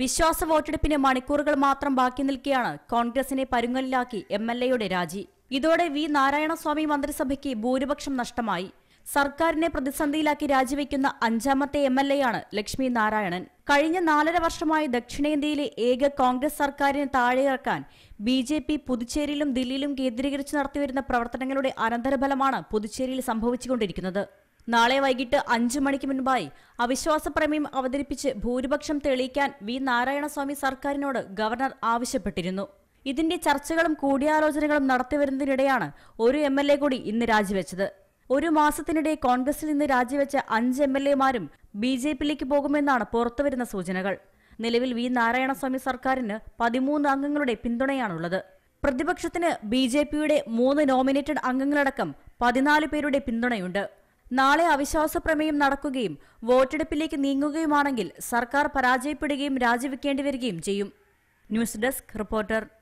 വിശ്വാസ വോട്ടെടുപ്പിന് മണിക്കൂറുകൾ മാത്രം ബാക്കി നിൽക്കെയാണ് കോൺഗ്രസിനെ പരുങ്ങലിലാക്കി എം എൽ എയുടെ രാജി ഇതോടെ വി നാരായണസ്വാമി മന്ത്രിസഭയ്ക്ക് ഭൂരിപക്ഷം നഷ്ടമായി സർക്കാരിനെ പ്രതിസന്ധിയിലാക്കി രാജിവെക്കുന്ന അഞ്ചാമത്തെ എം എൽ ലക്ഷ്മി നാരായണൻ കഴിഞ്ഞ നാലര വർഷമായി ദക്ഷിണേന്ത്യയിലെ ഏക കോൺഗ്രസ് സർക്കാരിനെ താഴെയിറക്കാൻ ബി ജെ പി പുതുച്ചേരിയിലും ദില്ലിയിലും കേന്ദ്രീകരിച്ച് നടത്തിവരുന്ന പ്രവർത്തനങ്ങളുടെ അനന്തരഫലമാണ് പുതുച്ചേരിയിൽ സംഭവിച്ചുകൊണ്ടിരിക്കുന്നത് നാളെ വൈകിട്ട് അഞ്ചു മണിക്ക് മുൻപായി അവിശ്വാസ പ്രമേയം അവതരിപ്പിച്ച് ഭൂരിപക്ഷം തെളിയിക്കാൻ വി നാരായണസ്വാമി സർക്കാരിനോട് ഗവർണർ ആവശ്യപ്പെട്ടിരുന്നു ഇതിന്റെ ചർച്ചകളും കൂടിയാലോചനകളും നടത്തിവരുന്നതിനിടെയാണ് ഒരു എം എൽ എ കൂടി ഇന്ന് രാജിവെച്ചത് ഒരു മാസത്തിനിടെ കോൺഗ്രസിൽ നിന്ന് രാജിവെച്ച അഞ്ച് എം എൽ എമാരും ബി ജെ പിയിലേക്ക് പോകുമെന്നാണ് പുറത്തുവരുന്ന സൂചനകൾ നിലവിൽ വി നാരായണസ്വാമി സർക്കാരിന് പതിമൂന്ന് അംഗങ്ങളുടെ പിന്തുണയാണുള്ളത് പ്രതിപക്ഷത്തിന് ബി ജെ പിയുടെ മൂന്ന് നോമിനേറ്റഡ് അംഗങ്ങളടക്കം പതിനാല് പേരുടെ പിന്തുണയുണ്ട് നാളെ അവിശ്വാസ പ്രമേയം നടക്കുകയും വോട്ടെടുപ്പിലേക്ക് നീങ്ങുകയുമാണെങ്കിൽ സർക്കാർ പരാജയപ്പെടുകയും രാജിവെക്കേണ്ടി വരികയും ചെയ്യും ന്യൂസ് ഡെസ്ക് റിപ്പോർട്ടർ